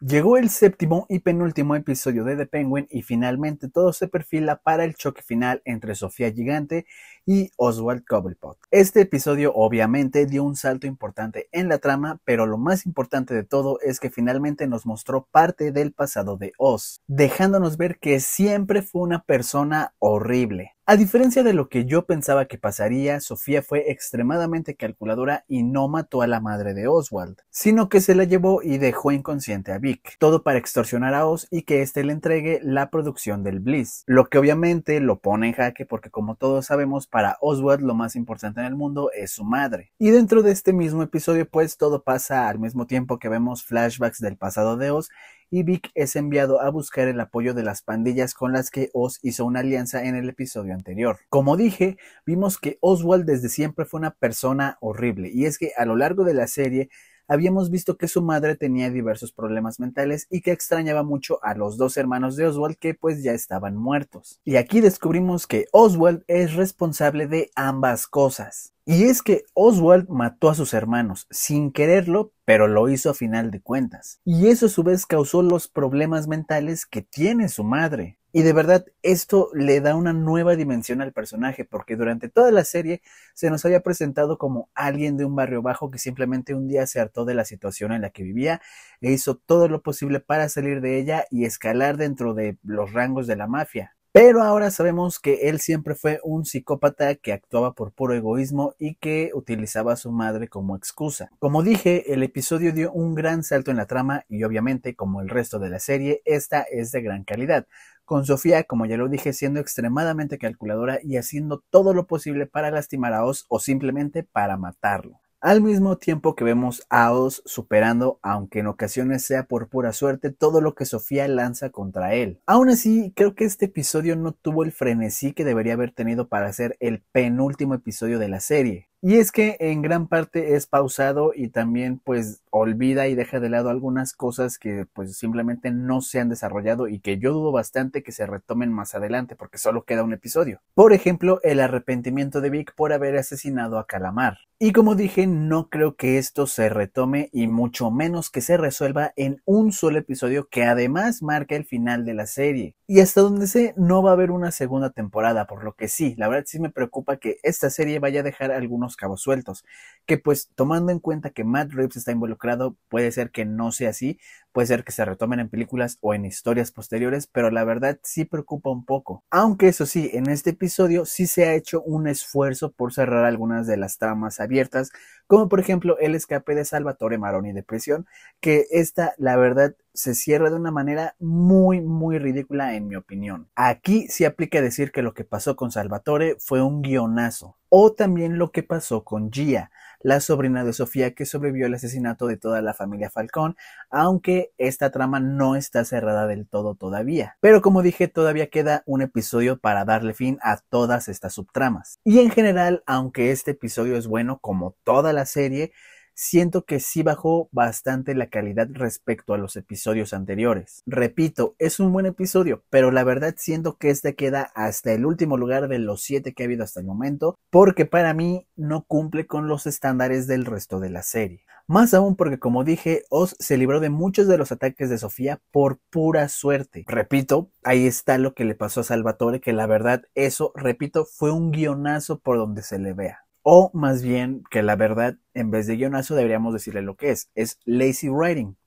Llegó el séptimo y penúltimo episodio de The Penguin y finalmente todo se perfila para el choque final entre Sofía Gigante y Oswald Cobblepot. Este episodio obviamente dio un salto importante en la trama, pero lo más importante de todo es que finalmente nos mostró parte del pasado de Oz, dejándonos ver que siempre fue una persona horrible. A diferencia de lo que yo pensaba que pasaría, Sofía fue extremadamente calculadora y no mató a la madre de Oswald, sino que se la llevó y dejó inconsciente a Vic, todo para extorsionar a Oz y que éste le entregue la producción del Bliss, lo que obviamente lo pone en jaque porque como todos sabemos para Oswald lo más importante en el mundo es su madre. Y dentro de este mismo episodio pues todo pasa al mismo tiempo que vemos flashbacks del pasado de Oz y Vic es enviado a buscar el apoyo de las pandillas con las que Oz hizo una alianza en el episodio anterior. Como dije, vimos que Oswald desde siempre fue una persona horrible y es que a lo largo de la serie habíamos visto que su madre tenía diversos problemas mentales y que extrañaba mucho a los dos hermanos de Oswald que pues ya estaban muertos. Y aquí descubrimos que Oswald es responsable de ambas cosas. Y es que Oswald mató a sus hermanos sin quererlo, pero lo hizo a final de cuentas. Y eso a su vez causó los problemas mentales que tiene su madre. Y de verdad, esto le da una nueva dimensión al personaje, porque durante toda la serie se nos había presentado como alguien de un barrio bajo que simplemente un día se hartó de la situación en la que vivía e hizo todo lo posible para salir de ella y escalar dentro de los rangos de la mafia pero ahora sabemos que él siempre fue un psicópata que actuaba por puro egoísmo y que utilizaba a su madre como excusa. Como dije, el episodio dio un gran salto en la trama y obviamente, como el resto de la serie, esta es de gran calidad. Con Sofía, como ya lo dije, siendo extremadamente calculadora y haciendo todo lo posible para lastimar a Oz o simplemente para matarlo al mismo tiempo que vemos a Oz superando, aunque en ocasiones sea por pura suerte, todo lo que Sofía lanza contra él. Aún así, creo que este episodio no tuvo el frenesí que debería haber tenido para ser el penúltimo episodio de la serie. Y es que en gran parte es pausado y también pues olvida y deja de lado algunas cosas que pues simplemente no se han desarrollado y que yo dudo bastante que se retomen más adelante porque solo queda un episodio. Por ejemplo, el arrepentimiento de Vic por haber asesinado a Calamar. Y como dije, no creo que esto se retome y mucho menos que se resuelva en un solo episodio que además marca el final de la serie. Y hasta donde sé, no va a haber una segunda temporada, por lo que sí, la verdad sí me preocupa que esta serie vaya a dejar algunos cabos sueltos, que pues tomando en cuenta que Matt Reeves está involucrado, puede ser que no sea así, Puede ser que se retomen en películas o en historias posteriores, pero la verdad sí preocupa un poco. Aunque eso sí, en este episodio sí se ha hecho un esfuerzo por cerrar algunas de las tramas abiertas, como por ejemplo el escape de Salvatore Maroni de prisión, que esta la verdad se cierra de una manera muy, muy ridícula en mi opinión. Aquí sí aplica decir que lo que pasó con Salvatore fue un guionazo, o también lo que pasó con Gia, la sobrina de Sofía que sobrevivió al asesinato de toda la familia Falcón, aunque esta trama no está cerrada del todo todavía. Pero como dije, todavía queda un episodio para darle fin a todas estas subtramas. Y en general, aunque este episodio es bueno como toda la serie, siento que sí bajó bastante la calidad respecto a los episodios anteriores. Repito, es un buen episodio, pero la verdad siento que este queda hasta el último lugar de los siete que ha habido hasta el momento, porque para mí no cumple con los estándares del resto de la serie. Más aún porque, como dije, Oz se libró de muchos de los ataques de Sofía por pura suerte. Repito, ahí está lo que le pasó a Salvatore, que la verdad eso, repito, fue un guionazo por donde se le vea. O más bien que la verdad, en vez de guionazo, deberíamos decirle lo que es. Es lazy writing.